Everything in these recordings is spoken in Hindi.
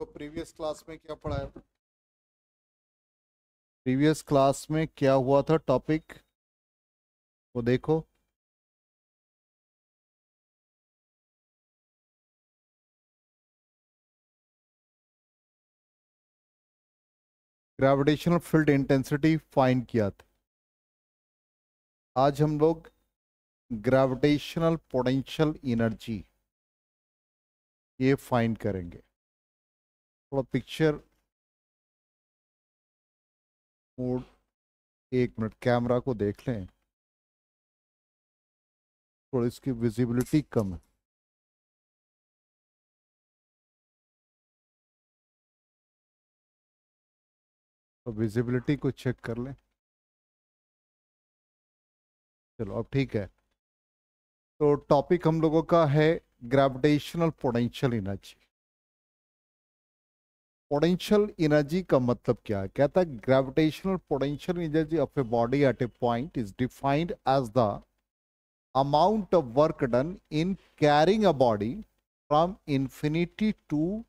तो प्रीवियस क्लास में क्या पढ़ाया प्रीवियस क्लास में क्या हुआ था टॉपिक वो देखो ग्रेविटेशनल फील्ड इंटेंसिटी फाइंड किया था आज हम लोग ग्रेविटेशनल पोटेंशियल एनर्जी ये फाइंड करेंगे थोड़ा पिक्चर मोड एक मिनट कैमरा को देख लें थोड़ी इसकी विजिबिलिटी कम है तो विजिबिलिटी को चेक कर लें चलो अब ठीक है तो टॉपिक हम लोगों का है gravitational potential energy potential energy का मतलब क्या है कहता है gravitational potential energy of a body at a point is defined as the amount of work done in carrying a body from infinity to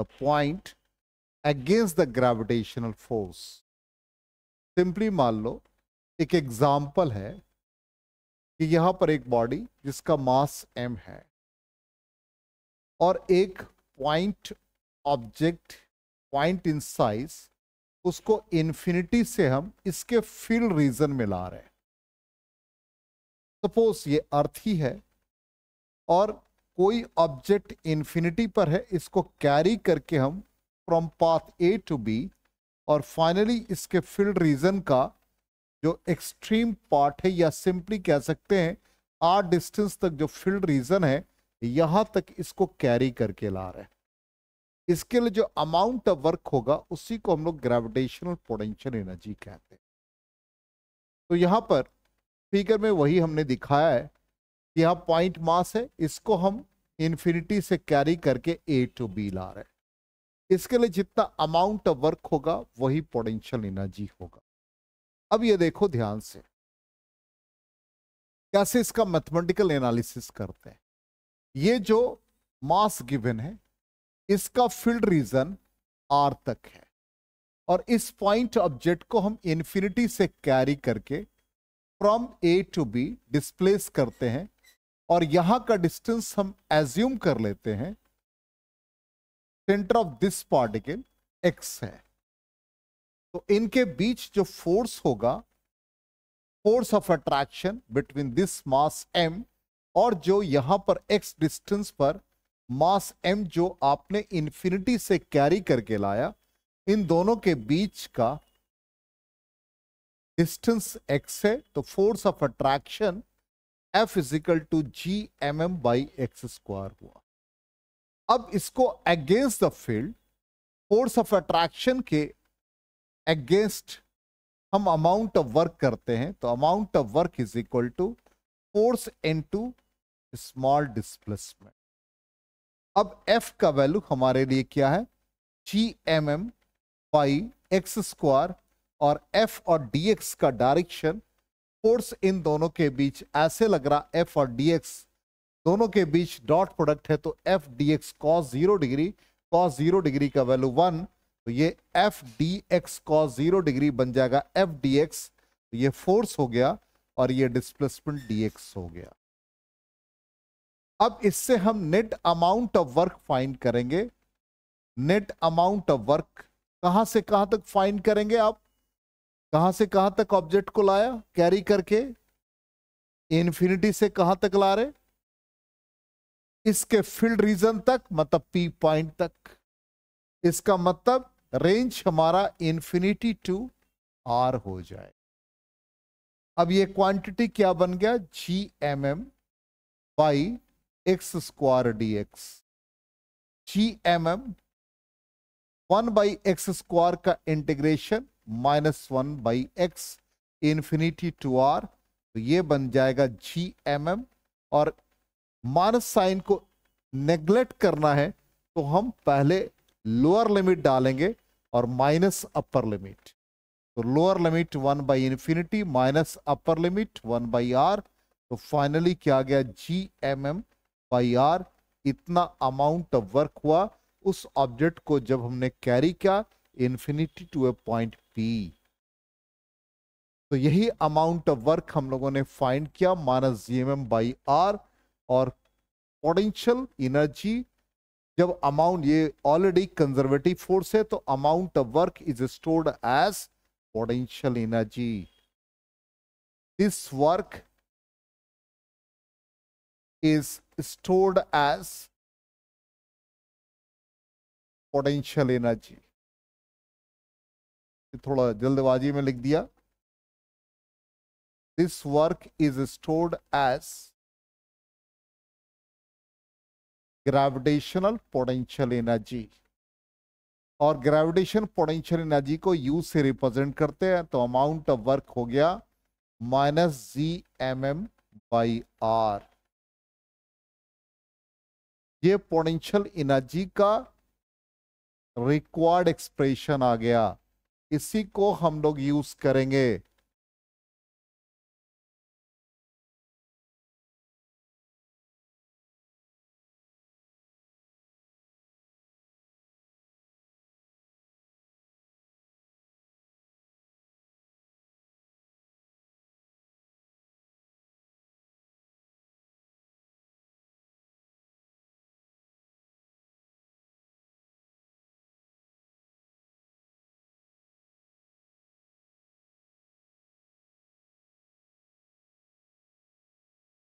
the point against the gravitational force simply मान लो एक एग्जाम्पल है कि यहां पर एक बॉडी जिसका मास एम है और एक point object point in size उसको इन्फिनिटी से हम इसके फील्ड रीजन में ला रहे हैं सपोज ये अर्थ ही है और कोई ऑब्जेक्ट इन्फिनिटी पर है इसको कैरी करके हम from path A to B और फाइनली इसके फील्ड रीजन का जो एक्सट्रीम पार्ट है या सिंपली कह सकते हैं आर डिस्टेंस तक जो फील्ड रीजन है यहां तक इसको कैरी करके ला रहे हैं इसके लिए जो अमाउंट ऑफ वर्क होगा उसी को हम लोग ग्रेविटेशनल पोटेंशियल एनर्जी कहते हैं तो यहां पर फिगर में वही हमने दिखाया है कि पॉइंट मास है इसको हम इंफिनिटी से कैरी करके ए टू बी ला रहे इसके लिए जितना अमाउंट ऑफ वर्क होगा वही पोटेंशियल एनर्जी होगा अब ये देखो ध्यान से कैसे इसका मैथमेटिकल एनालिसिस करते हैं ये जो मास गिवन है इसका फील्ड रीजन आर तक है और इस पॉइंट ऑब्जेक्ट को हम इंफिनिटी से कैरी करके from A to B displace करते हैं और यहां का डिस्टेंस हम एज्यूम कर लेते हैं centre of this particle X है तो इनके बीच जो फोर्स होगा force of attraction between this mass M और जो यहां पर एक्स डिस्टेंस पर मास एम जो आपने इंफिनिटी से कैरी करके लाया इन दोनों के बीच का डिस्टेंस एक्स है तो force of attraction F is equal to G M M by X square हुआ अब इसको against the field force of attraction के अगेंस्ट हम अमाउंट ऑफ वर्क करते हैं तो amount of work is equal to force into small displacement अब एफ का वैल्यू हमारे लिए क्या है G M M by X square और एफ और डीएक्स का डायरेक्शन फोर्स इन दोनों के बीच ऐसे लग रहा एफ और डीएक्स दोनों के बीच डॉट प्रोडक्ट है तो F X cos zero degree cos zero degree का वैल्यू वन तो ये F D X cos zero degree बन जाएगा एफ डी एक्स ये फोर्स हो गया और ये डिस्प्लेसमेंट डी एक्स हो गया अब इससे हम net amount of work find करेंगे नेट अमाउंट ऑफ वर्क कहां से कहां तक फाइंड करेंगे आप कहां से कहां तक ऑब्जेक्ट को लाया कैरी करके इन्फिनिटी से कहां तक ला रहे इसके फील्ड रीजन तक मतलब पी पॉइंट तक इसका मतलब रेंज हमारा इन्फिनिटी टू आर हो जाए अब ये क्वांटिटी क्या बन गया G M M by X square D X G M M one by X square का integration minus one by X infinity to R तो ये बन जाएगा जी एम एम और माइनस साइन को नेग्लेक्ट करना है तो हम पहले लोअर लिमिट डालेंगे और माइनस अपर लिमिट तो lower limit one by infinity minus upper limit one by R तो फाइनली क्या आ गया G M M by R इतना अमाउंट ऑफ वर्क हुआ उस ऑब्जेक्ट को जब हमने कैरी किया infinity to a point P तो यही अमाउंट ऑफ वर्क हम लोगों ने फाइंड किया minus ji M M by R और पोटेंशियल इनर्जी जब अमाउंट ये ऑलरेडी कंजर्वेटिव फोर्स है तो amount of work is stored as potential energy this work is stored as potential energy थोड़ा जल्दबाजी में लिख दिया this work is stored as gravitational potential energy और ग्रेविटेशन पोटेंशियल एनर्जी को यू से रिप्रेजेंट करते हैं तो अमाउंट ऑफ वर्क हो गया minus ji M M by R ये पोटेंशियल एनर्जी का रिक्वायर्ड एक्सप्रेशन आ गया इसी को हम लोग यूज करेंगे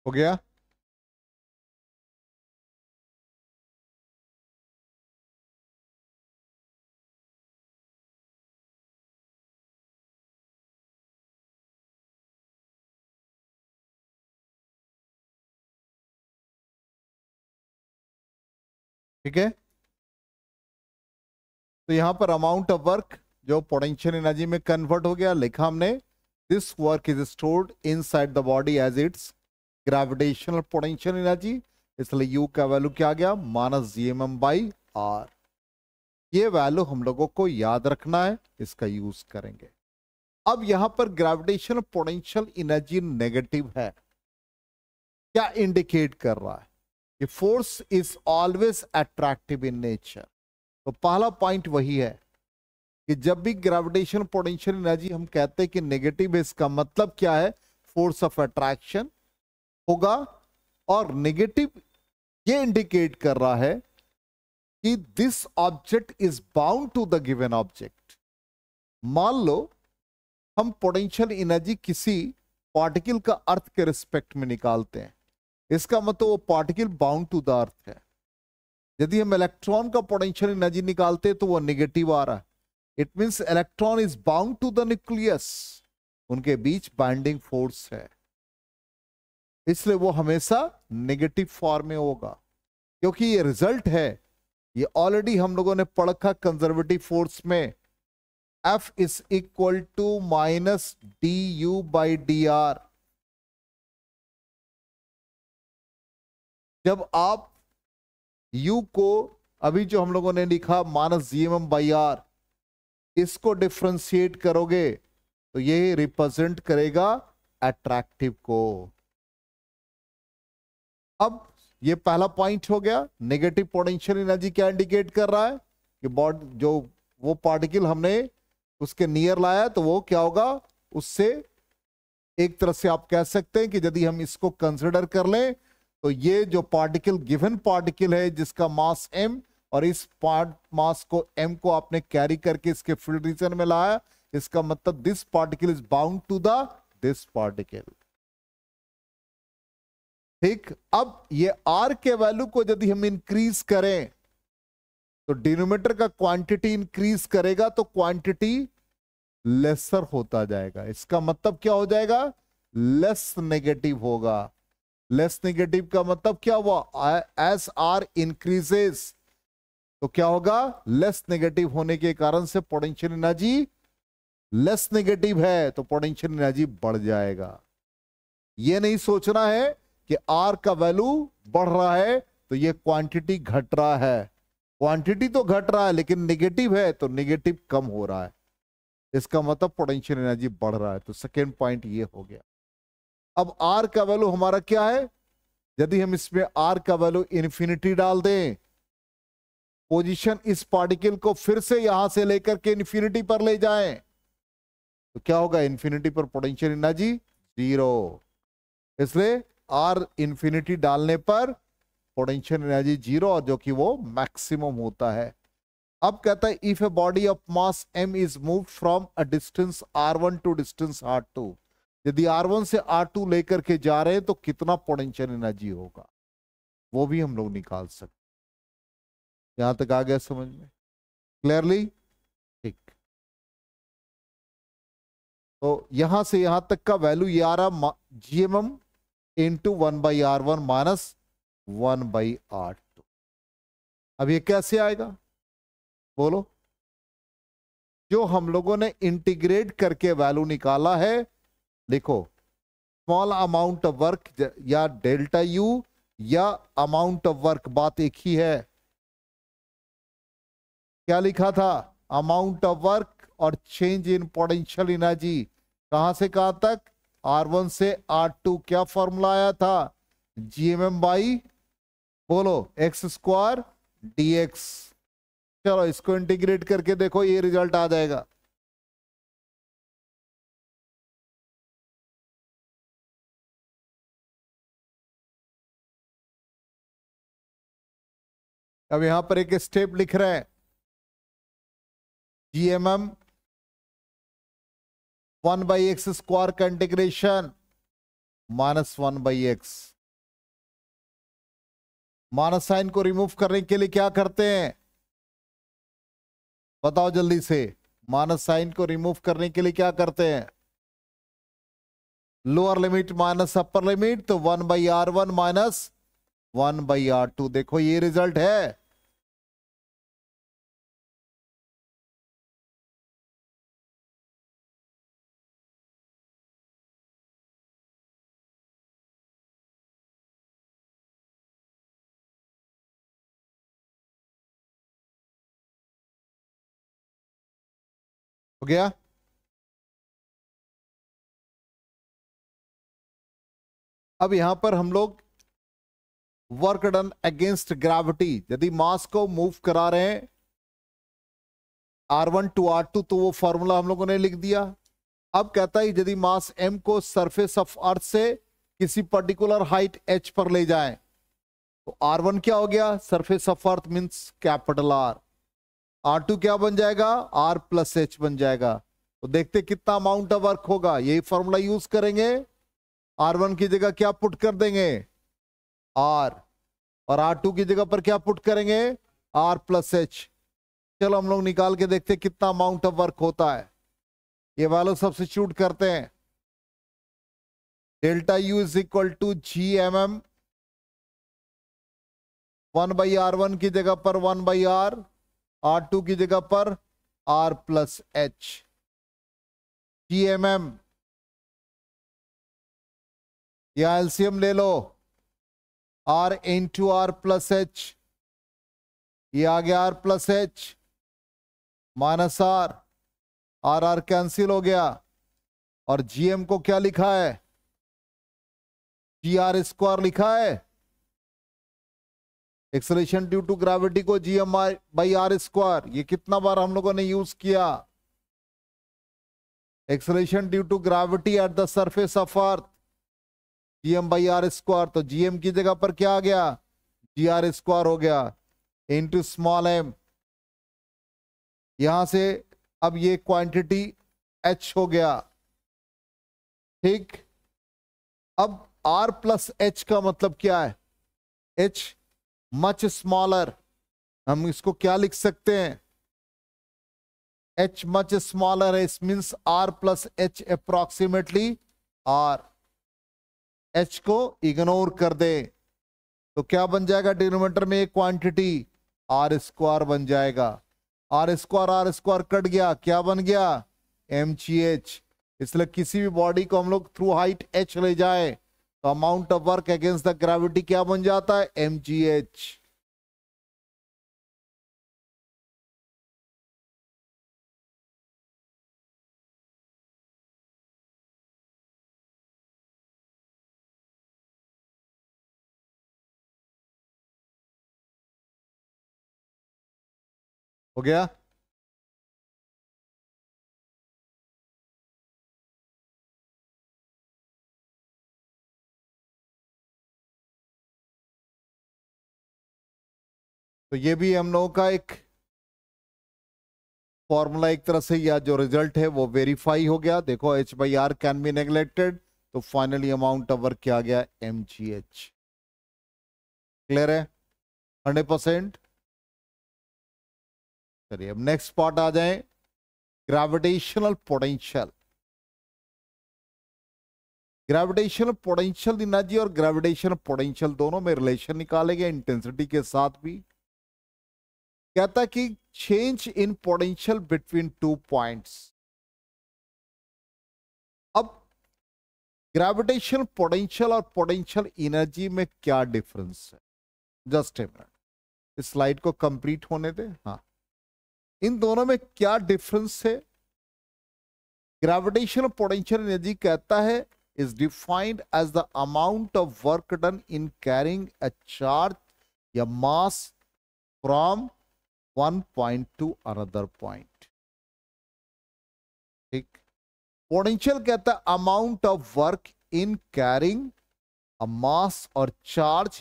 हो गया ठीक है तो यहां पर अमाउंट ऑफ वर्क जो पोटेंशियल एनर्जी में कन्वर्ट हो गया लिखा हमने this work is stored inside the body as its gravitational potential energy इसलिए यू का वैल्यू क्या आ गया minus ji M M by R ये वैल्यू हम लोगों को याद रखना है इसका यूज करेंगे अब यहां पर ग्रेविटेशन पोटेंशियल एनर्जी नेगेटिव है क्या इंडिकेट कर रहा है कि force is always attractive in nature तो पहला पॉइंट वही है कि जब भी ग्रेविटेशन पोटेंशियल एनर्जी हम कहते हैं कि नेगेटिव है इसका मतलब क्या है फोर्स ऑफ अट्रैक्शन होगा और नेगेटिव ये इंडिकेट कर रहा है कि this object is bound to the given object मान लो हम पोटेंशियल एनर्जी किसी पार्टिकल का अर्थ के रिस्पेक्ट में निकालते हैं इसका मतलब वो particle bound to the earth है यदि हम इलेक्ट्रॉन का पोटेंशियल एनर्जी निकालते हैं तो वो नेगेटिव आ रहा है it means electron is bound to the nucleus उनके बीच बाइंडिंग फोर्स है इसलिए वो हमेशा नेगेटिव फॉर्म में होगा क्योंकि ये रिजल्ट है ये ऑलरेडी हम लोगों ने पढ़ा कंजर्वेटिव फोर्स में F is equal to minus D U by D R जब आप यू को अभी जो हम लोगों ने लिखा minus ji M M by R इसको डिफ्रेंशिएट करोगे तो ये रिप्रेजेंट करेगा एट्रैक्टिव को अब ये पहला पॉइंट हो गया नेगेटिव पोटेंशियल एनर्जी क्या इंडिकेट कर रहा है कि बॉड जो वो पार्टिकल हमने उसके नियर लाया तो वो क्या होगा उससे एक तरह से आप कह सकते हैं कि यदि हम इसको कंसिडर कर लें तो ये जो पार्टिकल गिवन पार्टिकल है जिसका मास एम और इस पार्ट मास को एम को आपने कैरी करके इसके फील्ड रीजन में लाया इसका मतलब this particle is bound to the this particle ठीक अब ये आर के वैल्यू को यदि हम इंक्रीज करें तो डिनोमीटर का क्वांटिटी इंक्रीज करेगा तो क्वांटिटी लेसर होता जाएगा इसका मतलब क्या हो जाएगा लेस नेगेटिव होगा लेस नेगेटिव का मतलब क्या हुआ एस आर इंक्रीजेस तो क्या होगा लेस नेगेटिव होने के कारण से पोटेंशियल एनर्जी लेस नेगेटिव है तो पोटेंशियल एनर्जी बढ़ जाएगा यह नहीं सोचना है कि आर का वैल्यू बढ़ रहा है तो ये क्वांटिटी घट रहा है क्वांटिटी तो घट रहा है लेकिन निगेटिव है तो निगेटिव कम हो रहा है इसका मतलब पोटेंशियल एनर्जी बढ़ रहा है तो सेकेंड पॉइंट ये हो गया अब आर का वैल्यू हमारा क्या है यदि हम इसमें आर का वैल्यू इन्फिनिटी डाल दें पोजीशन इस पार्टिकल को फिर से यहां से लेकर के इन्फिनिटी पर ले जाएं तो क्या होगा इन्फिनिटी पर पोटेंशियल एनर्जी जीरो इसलिए आर इंफिनिटी डालने पर पोटेंशियल एनर्जी जीरो जो कि वो मैक्सिमम होता है अब कहता है if a body of mass M is move from a distance R one to distance R two यदि आर वन से आर टू लेकर के जा रहे हैं तो कितना पोटेंशियल एनर्जी होगा वो भी हम लोग निकाल सकते यहां तक आ गया समझ में क्लियरली ठीक तो यहां से यहां तक का वैल्यू ये आ रहा G M M into one by R one minus one by R two अब ये कैसे आएगा बोलो जो हम लोगों ने इंटीग्रेट करके वैल्यू निकाला है लिखो स्मॉल अमाउंट ऑफ वर्क या डेल्टा यू या अमाउंट ऑफ वर्क बात एक ही है क्या लिखा था अमाउंट ऑफ वर्क और चेंज इन पोटेंशियल एनर्जी कहां से कहां तक आर वन से आर टू क्या फॉर्मूला आया था जीएमएम बाई बोलो एक्स स्क्वायर डी एक्स चलो इसको इंटीग्रेट करके देखो ये रिजल्ट आ जाएगा अब यहां पर एक स्टेप लिख रहे हैं G M M one by X square का integration minus one by X minus sign को रिमूव करने के लिए क्या करते हैं बताओ जल्दी से माइनस साइन को रिमूव करने के लिए क्या करते हैं lower limit minus upper limit तो one by R one minus one by R two देखो ये रिजल्ट है हो गया अब यहां पर हम लोग वर्क डन अगेंस्ट ग्रेविटी यदि मास को मूव करा रहे हैं R one to R two तो वो फॉर्मूला हम लोगों ने लिख दिया अब कहता है यदि मास एम को सरफेस ऑफ अर्थ से किसी पर्टिकुलर हाइट एच पर ले जाए तो आर वन क्या हो गया surface of earth means capital R R two क्या बन जाएगा आर प्लस एच बन जाएगा तो देखते कितना अमाउंट ऑफ वर्क होगा यही फॉर्मूला यूज करेंगे आर वन की जगह क्या पुट कर देंगे आर और आर टू की जगह पर क्या पुट करेंगे आर प्लस एच चलो हम लोग निकाल के देखते कितना अमाउंट ऑफ वर्क होता है ये वालों चूट करते हैं delta U is equal to G M M one by R one की जगह पर one by R R two की जगह पर R plus H G M M या एल्सियम ले लो R into R plus H ये आ गया are plus H minus R R R cancel हो गया और जीएम को क्या लिखा है जी आर स्क्वायर लिखा है एक्सलेशन ड्यू टू ग्राविटी को G M R by R square ये कितना बार हम लोगों ने यूज किया acceleration due to gravity at the surface of earth G M by R square तो जी एम की जगह पर क्या आ गया जी आर स्क्वायर हो गया इन टू स्मॉल एम यहां से अब ये क्वांटिटी एच हो गया ठीक अब आर प्लस एच का मतलब क्या है एच मच स्मॉलर हम इसको क्या लिख सकते हैं एच मच स्मॉलर है इस means R plus H approximately R H को इग्नोर कर दे तो क्या बन जाएगा डिनोमीटर में एक क्वांटिटी आर स्क्वायर बन जाएगा R square R square cut गया क्या बन गया एम एच इसलिए किसी भी बॉडी को हम लोग थ्रू हाइट एच ले जाए तो amount of work against the gravity क्या बन जाता है एम जी एच हो गया तो ये भी हम लोगों का एक फॉर्मूला एक तरह से या जो रिजल्ट है वो वेरीफाई हो गया देखो H by R can be neglected तो फाइनली अमाउंट ऑफ वर्क क्या गया एम जी एच क्लियर है हंड्रेड परसेंट चलिए अब नेक्स्ट पार्ट आ जाए gravitational potential gravitational potential energy और ग्रेविटेशनल पोटेंशियल दोनों में रिलेशन निकालेंगे इंटेंसिटी के साथ भी कहता कि change in potential between two points अब ग्रेविटेशन पोटेंशियल और पोटेंशियल एनर्जी में क्या डिफरेंस है जस्ट ए मिनट इस स्लाइड को कंप्लीट होने दे हाँ इन दोनों में क्या डिफरेंस है ग्रेविटेशन पोटेंशियल एनर्जी कहता है is defined as the amount of work done in carrying a charge या mass from one point to another point ठीक पोटेंशियल कहता है amount of work in carrying a mass और charge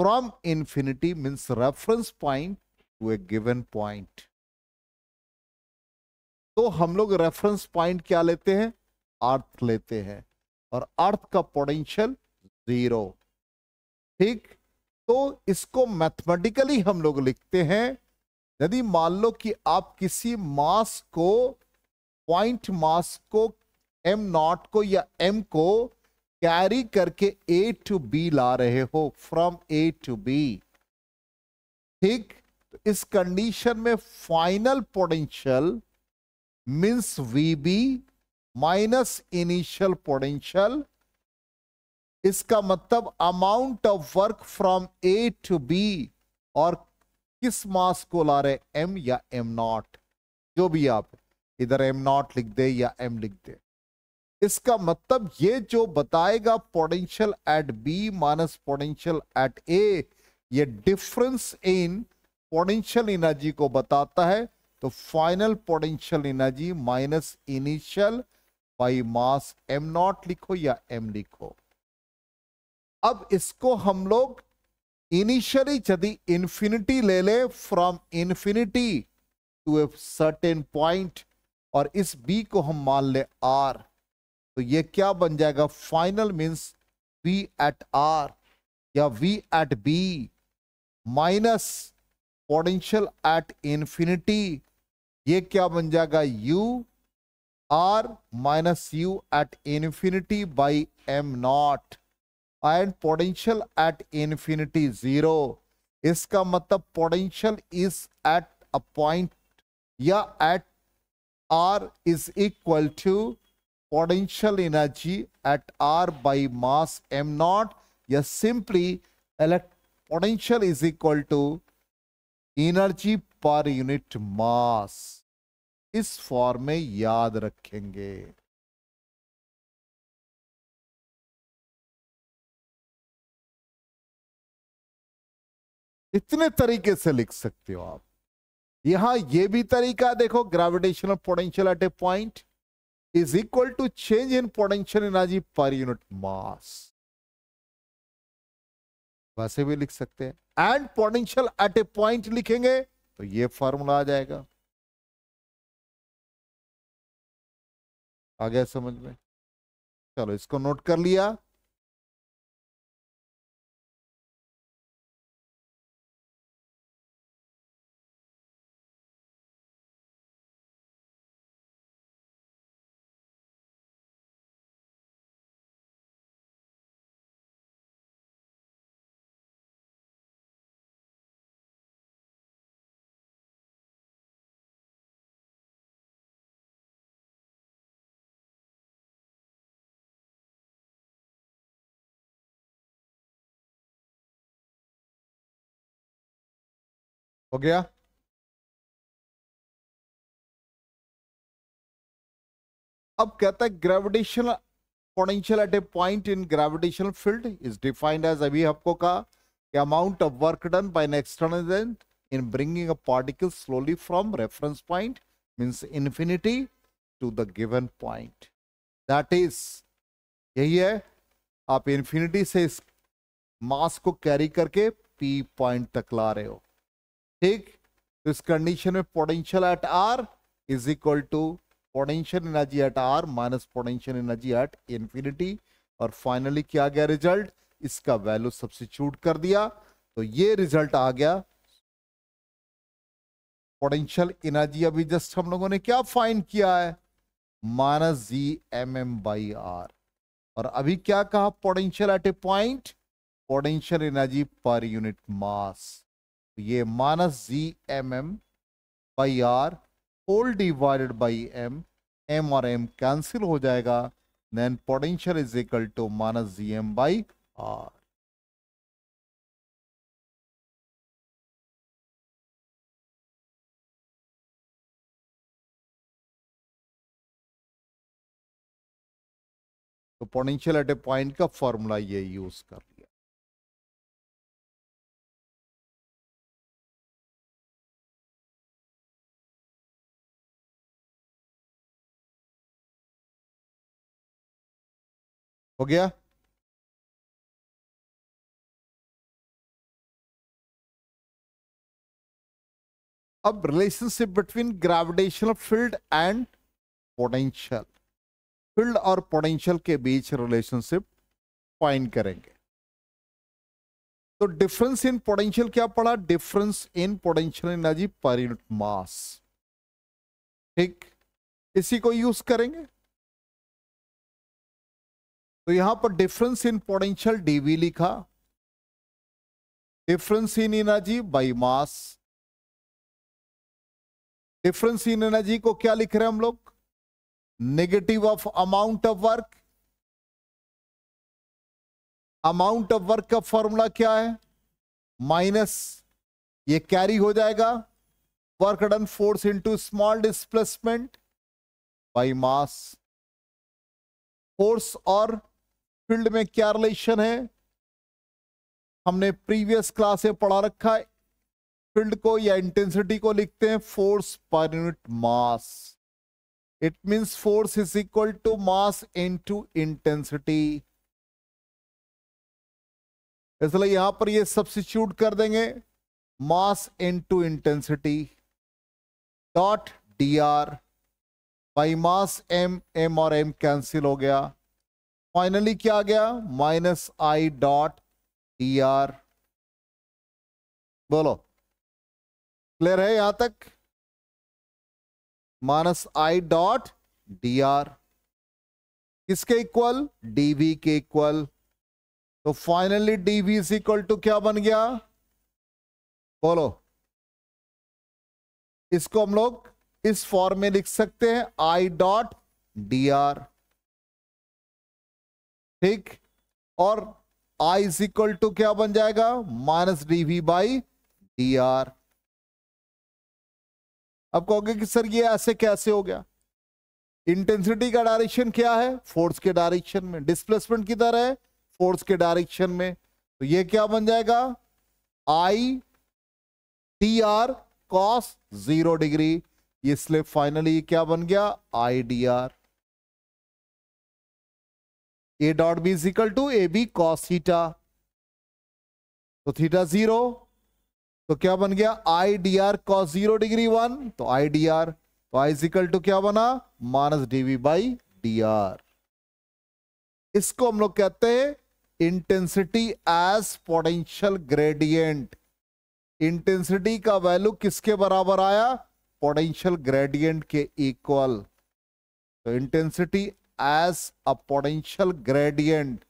from infinity means reference point to a given point तो हम लोग रेफरेंस पॉइंट क्या लेते हैं अर्थ लेते हैं और अर्थ का पोटेंशियल जीरो ठीक तो इसको मैथमेटिकली हम लोग लिखते हैं यदि मान लो कि आप किसी मास को पॉइंट मास को एम नॉट को या एम को कैरी करके ए टू बी ला रहे हो फ्रॉम ए टू बी ठीक तो इस कंडीशन में final potential means V B minus initial potential इसका मतलब amount of work from A to B और किस मास को ला रहे एम या एम नॉट जो भी आप इधर एम नॉट लिख दे या एम लिख दे इसका मतलब ये जो बताएगा potential at B minus potential at A ये डिफरेंस इन पोटेंशियल एनर्जी को बताता है तो final potential energy minus initial by mass M naught लिखो या एम लिखो अब इसको हम लोग इनिशियली यदि इन्फिनिटी ले ले from infinity to a certain point और इस बी को हम मान ले आर तो ये क्या बन जाएगा final means B at R या V at B minus potential at infinity ये क्या बन जाएगा U R minus U at infinity by M naught and potential at infinity zero इसका मतलब potential is at a point या at R is equal to potential energy at R by mass M naught या simply elect potential is equal to energy per unit mass इस फॉर्म में याद रखेंगे इतने तरीके से लिख सकते हो आप यहां ये भी तरीका देखो gravitational potential at a point is equal to change in potential energy per unit mass वैसे भी लिख सकते हैं and potential at a point लिखेंगे तो ये फॉर्मूला आ जाएगा आ गया समझ में चलो इसको नोट कर लिया हो गया अब कहता है gravitational potential at a point in gravitation field is defined as अभी आपको कहा कि amount of work done by an external in bringing a particle slowly from reference point means infinity to the given point that is यही है आप इन्फिनिटी से इस मास को कैरी करके पी पॉइंट तक ला रहे हो ठीक तो इस कंडीशन में potential at R is equal to potential energy at R minus potential energy at infinity और फाइनली क्या गया रिजल्ट इसका वैल्यू सब्सिट्यूट कर दिया तो ये रिजल्ट आ गया पोटेंशियल एनर्जी अभी जस्ट हम लोगों ने क्या फाइंड किया है minus ji M M by R और अभी क्या कहा potential at a point potential energy per unit mass तो ये minus ji M M by R whole divided by M M और एम कैंसिल हो जाएगा then potential is equal to minus G M by R तो पोटेंशियल एट ए पॉइंट का फॉर्मूला ये यूज कर हो गया अब relationship between gravitational field and potential field और पोटेंशियल के बीच रिलेशनशिप फाइंड करेंगे तो डिफरेंस इन पोटेंशियल क्या पड़ा difference in potential energy per unit mass ठीक इसी को यूज करेंगे तो यहां पर डिफरेंस इन पोटेंशियल डीवी लिखा difference in energy by mass difference in energy को क्या लिख रहे हैं हम लोग negative of amount of work amount of work का फॉर्मूला क्या है माइनस ये कैरी हो जाएगा work done force into small displacement by mass force और फील्ड में क्या रिलेशन है हमने प्रीवियस क्लास में पढ़ा रखा है फील्ड को या इंटेंसिटी को लिखते हैं force per unit mass it means force is equal to mass into intensity इसलिए यहां पर ये सब्सिट्यूट कर देंगे mass into intensity dot D R by mass M M और एम कैंसिल हो गया फाइनली क्या आ गया minus I dot D R बोलो क्लियर है यहां तक minus I dot D R किसके इक्वल डीवी के इक्वल तो finally DV is equal to क्या बन गया बोलो इसको हम लोग इस फॉर्म में लिख सकते हैं आई डॉट डी आर ठीक और आई इज इक्वल टू क्या बन जाएगा minus D we by D R अब कहोगे कि सर ये ऐसे कैसे हो गया इंटेंसिटी का डायरेक्शन क्या है फोर्स के डायरेक्शन में डिस्प्लेसमेंट किधर है फोर्स के डायरेक्शन में तो ये क्या बन जाएगा I T R cos zero degree इसलिए फाइनली क्या बन गया I D R A dot B is equal to A B cos theta तो थीटा जीरो तो क्या बन गया I D R cos zero degree one तो आई डी आर तो आई इक्वल टू क्या बना minus DV by D R इसको हम लोग कहते हैं intensity as potential gradient intensity का वैल्यू किसके बराबर आया पोटेंशियल ग्रेडियंट के इक्वल तो intensity as a potential gradient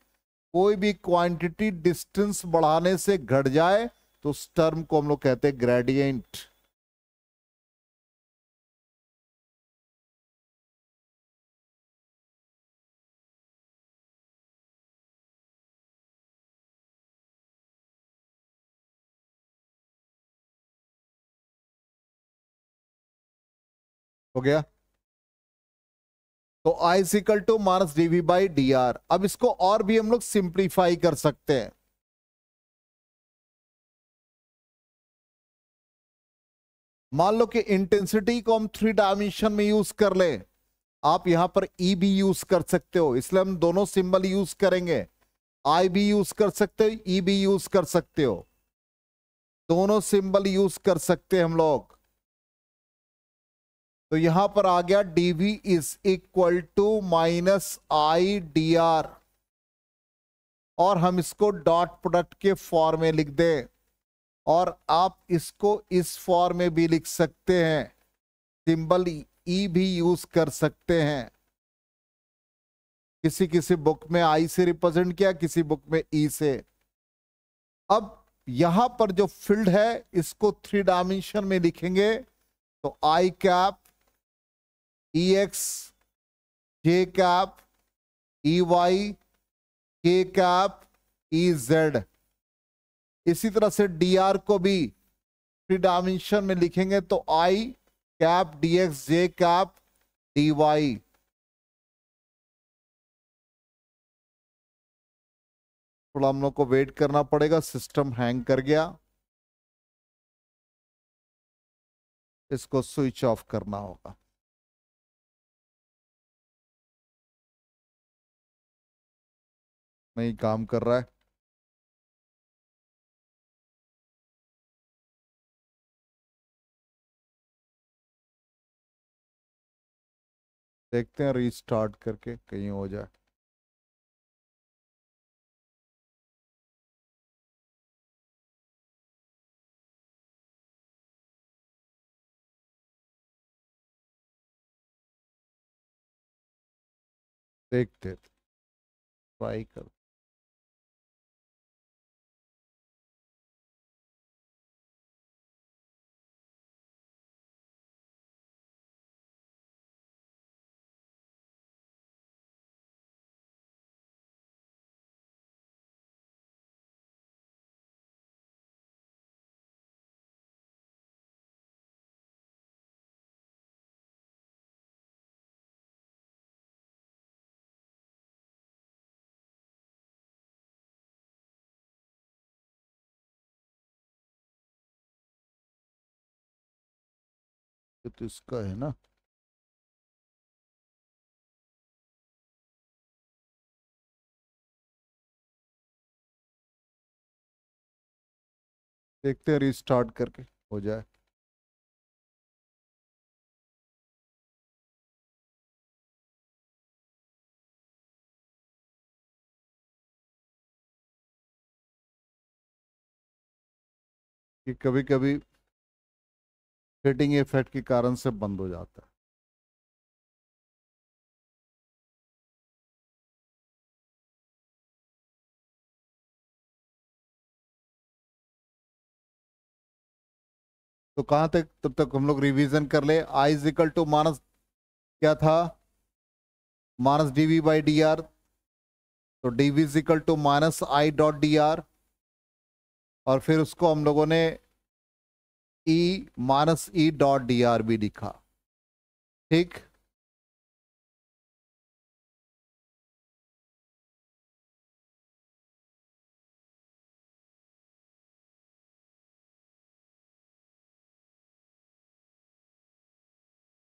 कोई भी क्वांटिटी डिस्टेंस बढ़ाने से घट जाए तो उस टर्म को हम लोग कहते हैं ग्रेडियंट हो गया तो I equal to minus D we by D R अब इसको और भी हम लोग सिंप्लीफाई कर सकते हैं मान लो कि इंटेंसिटी को हम थ्री डायमेंशन में यूज कर ले आप यहां पर ई e भी यूज कर सकते हो इसलिए हम दोनों सिंबल यूज करेंगे आई भी यूज कर सकते हो ई e भी यूज कर सकते हो दोनों सिंबल यूज कर सकते हैं हम लोग तो यहां पर आ गया V is equal to minus I D R और हम इसको डॉट प्रोडक्ट के फॉर्म में लिख दें और आप इसको इस फॉर्म में भी लिख सकते हैं सिंबल ई e भी यूज कर सकते हैं किसी किसी बुक में आई से रिप्रेजेंट किया किसी बुक में ई e से अब यहां पर जो फील्ड है इसको थ्री डायमेंशन में लिखेंगे तो I cap E X J cap E Y K cap E Z इसी तरह से डी आर को भी थ्री डायमेंशन में लिखेंगे तो I cap D X J cap D Y थोड़ा हम लोग को वेट करना पड़ेगा सिस्टम हैंग कर गया इसको स्विच ऑफ करना होगा नहीं ही काम कर रहा है देखते हैं रीस्टार्ट करके कहीं हो जाए देखते ट्राई कर तो इसका है ना देखते हैं रिस्टार्ट करके हो जाए कि कभी कभी फेटिंग इफेक्ट के कारण से बंद हो जाता है तो कहां तक तब तक हम लोग रिवीजन कर ले आई इजिकल टू माइनस क्या था minus D we by D R तो D V to minus I dot D R और फिर उसको हम लोगों ने E minus E dot D R B लिखा ठीक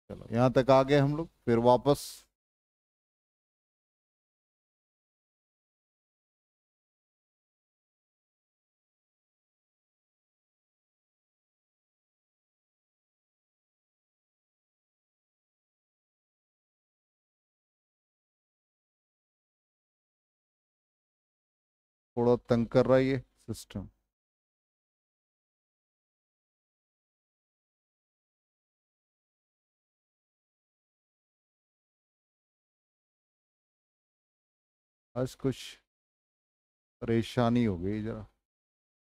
चलो यहां तक आ गए हम लोग फिर वापस थोड़ा तंग कर रहा है ये सिस्टम आज कुछ परेशानी हो गई जरा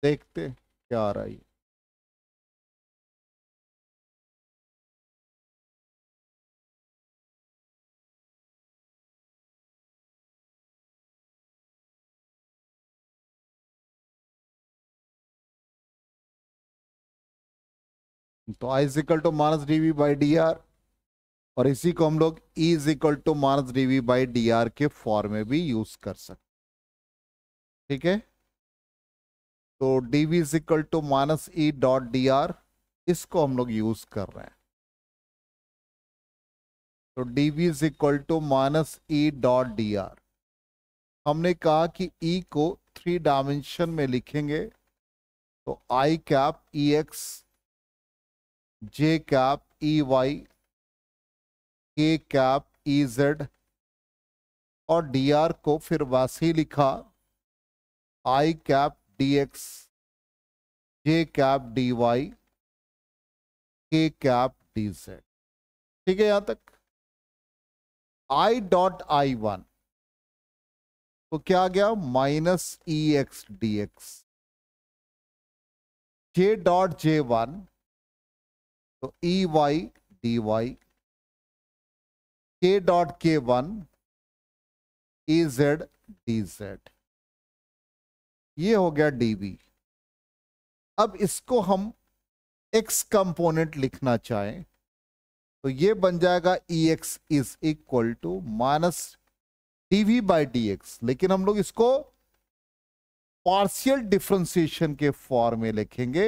देखते क्या आ रहा है तो I is equal to minus D we by D R और इसी को हम लोग E is equal to minus D we by D R के फॉर्म में भी यूज कर सकते ठीक है तो D V is equal to minus E dot D R इसको हम लोग यूज कर रहे हैं तो D V is equal to minus E dot D R हमने कहा कि ई e को थ्री डायमेंशन में लिखेंगे तो I cap E X J cap E Y K cap E Z और डी आर को फिर वैसे ही लिखा I cap D X J cap D Y K cap D Z ठीक है यहां तक आई डॉट आई वन तो क्या आ गया minus E X D X J dot J one तो E Y D Y K dot K one A Z D Z ये हो गया डी बी अब इसको हम एक्स कंपोनेंट लिखना चाहें तो ये बन जाएगा E x is equal to minus DV by D X लेकिन हम लोग इसको पार्शियल डिफ्रेंसिएशन के फॉर्म में लिखेंगे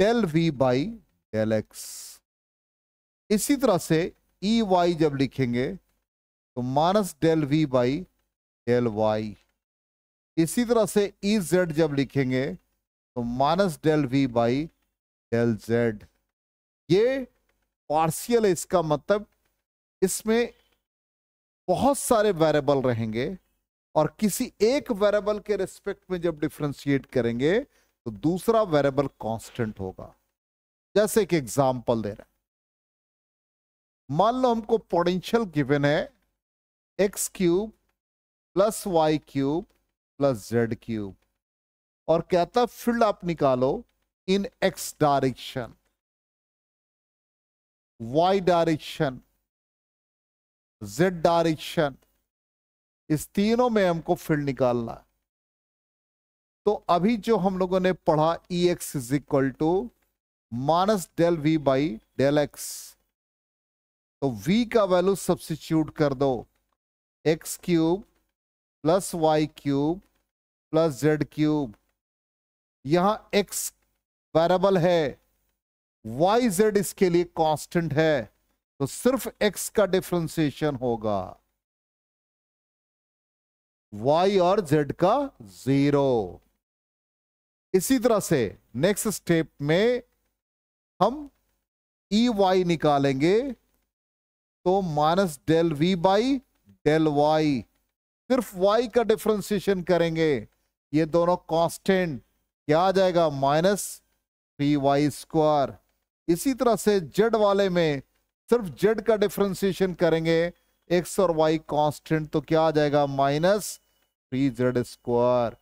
del we by del X इसी तरह से ई e वाई जब लिखेंगे तो minus del we by del Y इसी तरह से ई e जेड जब लिखेंगे तो minus del we by del Z ये पार्शियल है इसका मतलब इसमें बहुत सारे वेरिएबल रहेंगे और किसी एक वेरिएबल के रेस्पेक्ट में जब डिफ्रेंशिएट करेंगे तो दूसरा वेरिएबल कांस्टेंट होगा जैसे कि एग्जांपल दे रहे हैं मान लो हमको पोटेंशियल गिवन है x cube plus y cube plus z cube और कहता फील्ड आप निकालो in x direction y direction z direction इस तीनों में हमको फील्ड निकालना है तो अभी जो हम लोगों ने पढ़ा e x is equal to minus del we by del x तो v का वैल्यू सब्सिट्यूट कर दो x cube plus y cube plus z cube यहां x वेरेबल है वाई जेड इसके लिए कांस्टेंट है तो सिर्फ x का डिफ्रेंसिएशन होगा y और z का जीरो इसी तरह से नेक्स्ट स्टेप में हम ई e वाई निकालेंगे तो minus del we by del y सिर्फ वाई का डिफ्रेंसिएशन करेंगे ये दोनों कांस्टेंट क्या आ जाएगा माइनस थ्री वाई स्क्वायर इसी तरह से जेड वाले में सिर्फ जेड का डिफ्रेंसिएशन करेंगे एक्स और वाई कांस्टेंट तो क्या आ जाएगा माइनस थ्री जेड स्क्वायर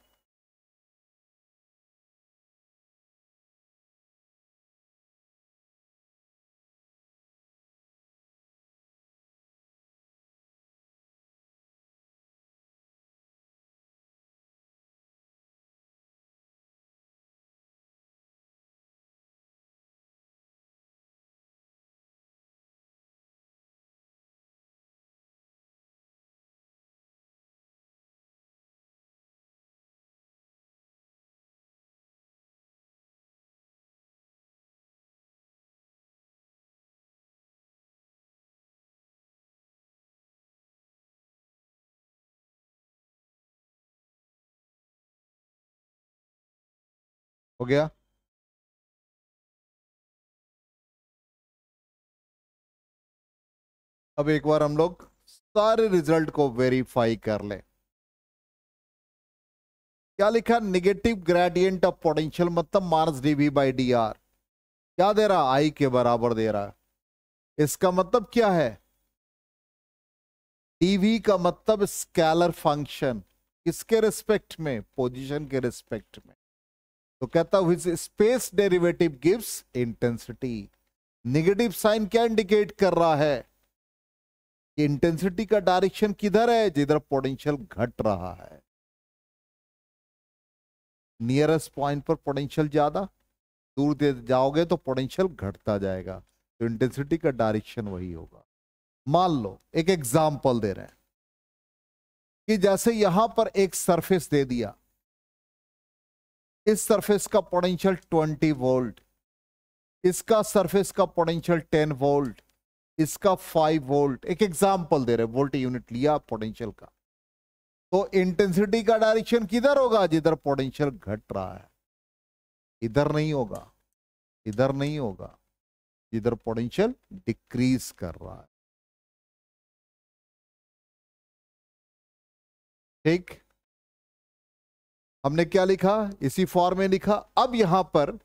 हो गया अब एक बार हम लोग सारे रिजल्ट को वेरीफाई कर ले क्या लिखा निगेटिव ग्रेडियंट ऑफ पोटेंशियल मतलब minus dv by D r क्या दे रहा आई के बराबर दे रहा है इसका मतलब क्या है डीवी का मतलब स्केलर फंक्शन किसके रिस्पेक्ट में पोजीशन के रिस्पेक्ट में तो कहता हुई space derivative gives intensity negative sign क्या इंडिकेट कर रहा है कि इंटेंसिटी का डायरेक्शन किधर है जिधर पोटेंशियल घट रहा है नियरेस्ट पॉइंट पर पोटेंशियल ज्यादा दूर दे जाओगे तो पोटेंशियल घटता जाएगा तो इंटेंसिटी का डायरेक्शन वही होगा मान लो एक एग्जाम्पल दे रहे हैं कि जैसे यहां पर एक सरफेस दे दिया इस सरफेस का पोटेंशियल 20 वोल्ट इसका सरफेस का पोटेंशियल 10 वोल्ट इसका 5 वोल्ट एक एग्जांपल दे रहे वोल्ट यूनिट लिया पोटेंशियल का तो इंटेंसिटी का डायरेक्शन किधर होगा जिधर पोटेंशियल घट रहा है इधर नहीं होगा इधर नहीं होगा जिधर पोटेंशियल डिक्रीज कर रहा है ठीक हमने क्या लिखा इसी फॉर्म में लिखा अब यहां पर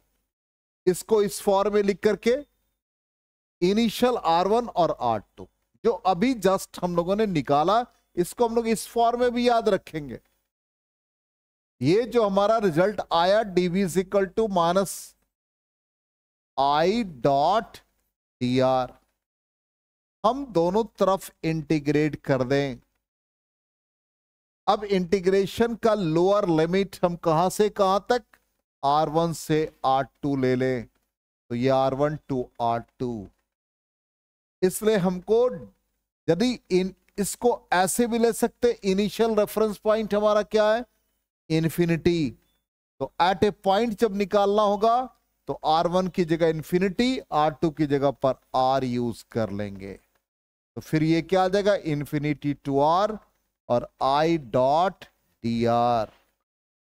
इसको इस फॉर्म में लिख करके इनिशियल आर वन और आर टू जो अभी जस्ट हम लोगों ने निकाला इसको हम लोग इस फॉर्म में भी याद रखेंगे ये जो हमारा रिजल्ट आया dv is equal to minus I dot D r हम दोनों तरफ इंटीग्रेट कर दें अब इंटीग्रेशन का लोअर लिमिट हम कहां से कहां तक R1 से R2 ले लें तो ये R1 टू R2 इसलिए हमको यदि इन इसको ऐसे भी ले सकते इनिशियल रेफरेंस पॉइंट हमारा क्या है इन्फिनिटी तो एट ए पॉइंट जब निकालना होगा तो R1 की जगह इन्फिनिटी R2 की जगह पर R यूज कर लेंगे तो फिर ये क्या आ जाएगा इन्फिनिटी टू आर और आई डॉट डी आर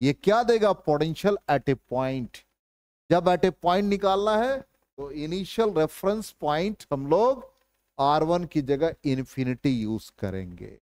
ये क्या देगा पोटेंशियल एट ए पॉइंट जब एट ए पॉइंट निकालना है तो इनिशियल रेफरेंस पॉइंट हम लोग आर वन की जगह इन्फिनिटी यूज करेंगे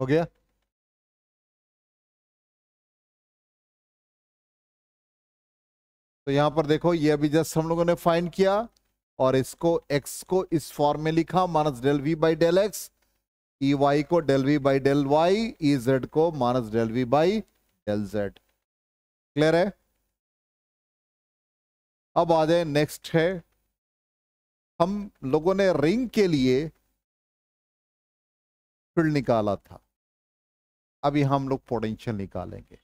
हो गया तो यहां पर देखो ये अभी जस्ट हम लोगों ने फाइंड किया और इसको x को इस फॉर्म में लिखा minus del we by del x e y को del we by del y e z को minus del we by del z clear है अब आ जाए नेक्स्ट है हम लोगों ने रिंग के लिए फील्ड निकाला था अभी हम लोग पोटेंशियल निकालेंगे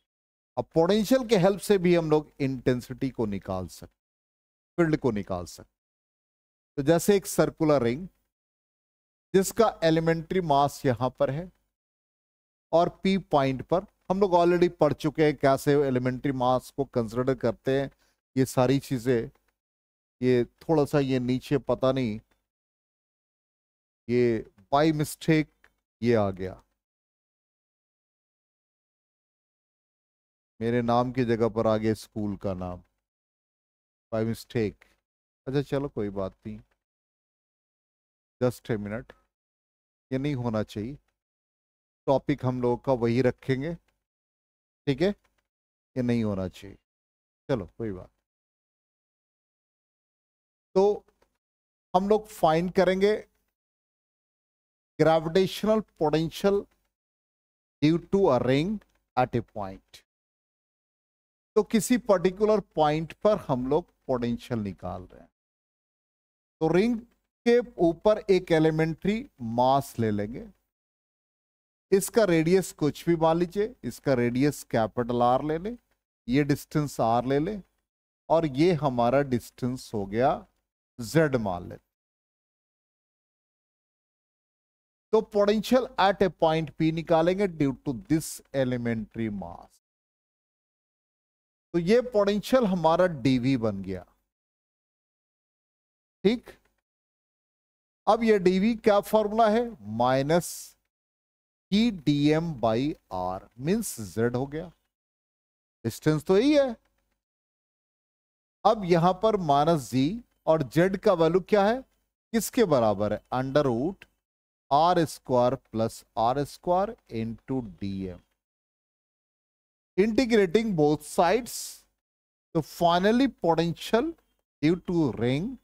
अब पोटेंशियल के हेल्प से भी हम लोग इंटेंसिटी को निकाल सकते फील्ड को निकाल सकते तो जैसे एक सर्कुलर रिंग जिसका एलिमेंट्री मास यहां पर है और पी पॉइंट पर हम लोग ऑलरेडी पढ़ चुके हैं कैसे एलिमेंट्री मास को कंसिडर करते हैं ये सारी चीज़ें ये थोड़ा सा ये नीचे पता नहीं ये बाई मिस्टेक ये आ गया मेरे नाम की जगह पर आ गया स्कूल का नाम बाय मिस्टेक अच्छा चलो कोई बात नहीं जस्ट ए मिनट ये नहीं होना चाहिए टॉपिक हम लोगों का वही रखेंगे ठीक है ये नहीं होना चाहिए चलो कोई बात तो हम लोग फाइंड करेंगे gravitational potential due to a ring at a point तो किसी पर्टिकुलर पॉइंट पर हम लोग पोटेंशियल निकाल रहे हैं तो रिंग के ऊपर एक एलिमेंट्री मास ले लेंगे इसका रेडियस कुछ भी मान लीजिए इसका रेडियस कैपिटल आर ले ले ये डिस्टेंस आर ले ले और ये हमारा डिस्टेंस हो गया जेड मान ले तो potential at a point p निकालेंगे due to this elementary mass तो ये पोटेंशियल हमारा डीवी बन गया ठीक अब ये डीवी क्या फॉर्मूला है माइनस की d m by r means z हो गया डिस्टेंस तो यही है अब यहां पर माइनस जी और जेड का वैल्यू क्या है किसके बराबर है under root r square plus r square into d m integrating both sides. So finally potential due to ring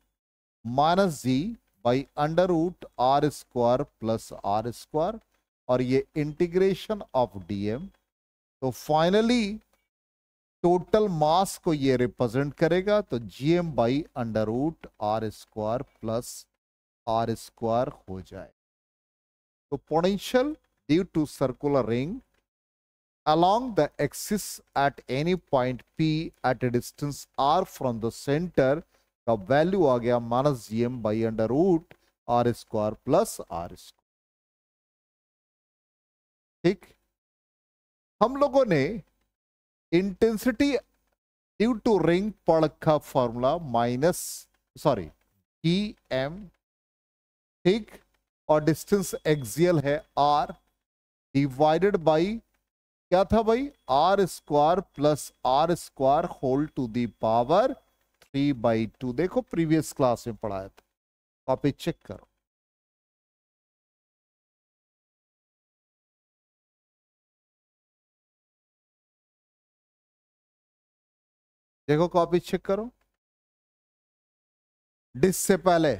minus z by under root r square plus r square और ये इंटीग्रेशन ऑफ डीएम तो फाइनली टोटल मास को ये रिप्रेजेंट करेगा तो GM by under root r square plus r square हो जाए तो potential due to circular ring along the axis at any point P at a distance r from the center का वैल्यू आ गया minus G M by under root r square plus r square ठीक हम लोगों ने इंटेंसिटी ड्यू टू रिंग पढ़ का formula minus sorry e m ठीक और डिस्टेंस एक्सियल है आर डिवाइडेड बाई क्या था भाई r square plus r square whole to the power three by two देखो प्रीवियस क्लास में पढ़ाया था कॉपी तो चेक करो देखो कॉपी चेक करो डिस्क से पहले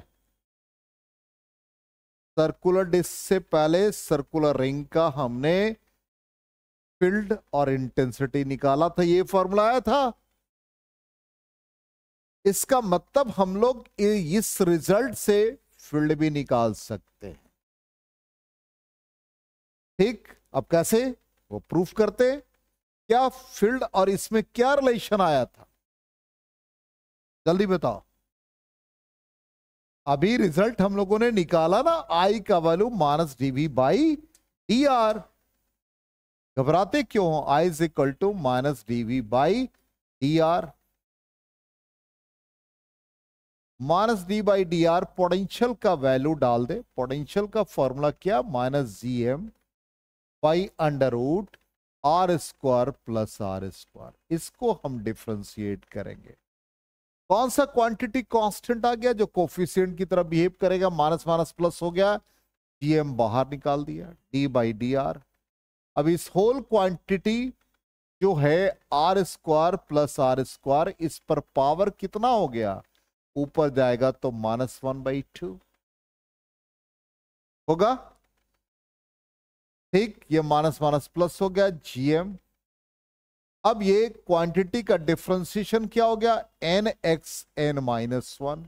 सर्कुलर डिस्क से पहले सर्कुलर रिंग का हमने फील्ड और इंटेंसिटी निकाला था ये फॉर्मूला आया था इसका मतलब हम लोग इस रिजल्ट से फील्ड भी निकाल सकते हैं ठीक अब कैसे वो प्रूफ करते क्या फील्ड और इसमें क्या रिलेशन आया था जल्दी बताओ अभी रिजल्ट हम लोगों ने निकाला ना आई का value minus DV by d e r घबराते क्यों I is equal to minus D we by D r minus d by D r potential का वैल्यू डाल दे पोटेंशियल का फॉर्मूला क्या minus G M by under root r square plus r square इसको हम डिफ्रेंशिएट करेंगे कौन सा क्वांटिटी कांस्टेंट आ गया जो कोफिशियंट की तरह बिहेव करेगा माइनस माइनस प्लस हो गया जी बाहर निकाल दिया डी बाई डी आर अब इस होल क्वांटिटी जो है r square plus r square इस पर पावर कितना हो गया ऊपर जाएगा तो माइनस वन बाई टू होगा ठीक ये माइनस माइनस प्लस हो गया जीएम अब ये क्वांटिटी का डिफ्रेंसिएशन क्या हो गया n x n minus one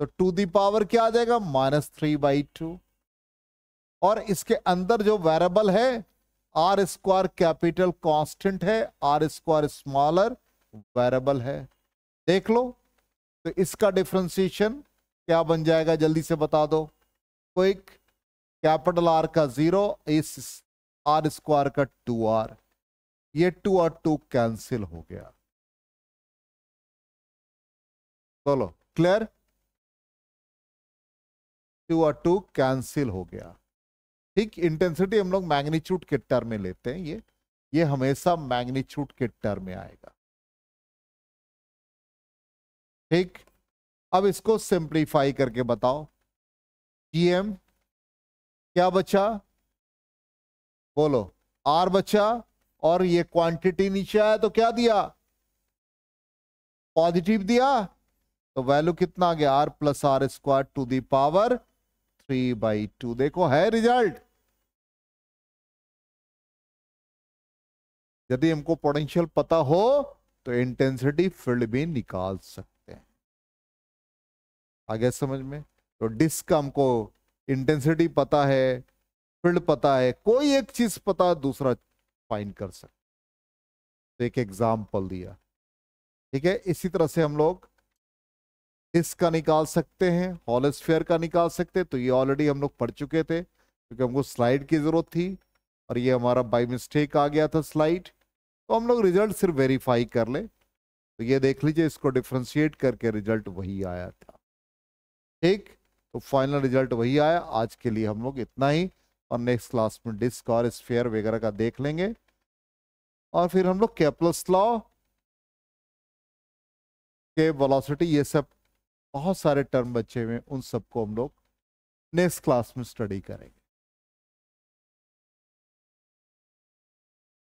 तो टू दी पावर क्या आ जाएगा माइनस थ्री बाई टू और इसके अंदर जो वेरेबल है आर स्क्वायर कैपिटल कांस्टेंट है आर स्क्वायर स्मॉलर वेरेबल है देख लो तो इसका डिफ्रेंसिएशन क्या बन जाएगा जल्दी से बता दो क्विक कैपिटल आर का जीरो इस आर स्क्वायर का टू आर ये टू और टू कैंसिल हो गया चलो क्लियर टू और टू कैंसिल हो गया ठीक इंटेंसिटी हम लोग मैग्नीच्यूट के टर्म में लेते हैं ये ये हमेशा मैग्नीच्यूट के टर्म में आएगा ठीक अब इसको सिंप्लीफाई करके बताओ टीएम क्या बचा बोलो आर बचा और ये क्वांटिटी नीचे आया तो क्या दिया पॉजिटिव दिया तो वैल्यू कितना आ गया are plus r square to the power three by two देखो है रिजल्ट यदि हमको पोटेंशियल पता हो तो इंटेंसिटी फील्ड भी निकाल सकते हैं आगे समझ में तो डिस्क का हमको इंटेंसिटी पता है फील्ड पता है कोई एक चीज पता दूसरा फाइंड कर सकते तो एक एग्जाम्पल दिया ठीक है इसी तरह से हम लोग डिस्क का निकाल सकते हैं हॉलस्फेयर का निकाल सकते तो ये ऑलरेडी हम लोग पढ़ चुके थे क्योंकि हमको स्लाइड की जरूरत थी और ये हमारा बाई मिस्टेक आ गया था स्लाइड तो हम लोग रिजल्ट सिर्फ वेरीफाई कर ले तो ये देख लीजिए इसको डिफ्रेंशिएट करके रिजल्ट वही आया था ठीक तो फाइनल रिजल्ट वही आया आज के लिए हम लोग इतना ही और नेक्स्ट क्लास में डिस्क और स्फेयर वगैरह का देख लेंगे और फिर हम लोग कैप्लस लॉ के वेलोसिटी ये सब बहुत सारे टर्म बचे हुए उन सबको हम लोग नेक्स्ट क्लास में स्टडी करेंगे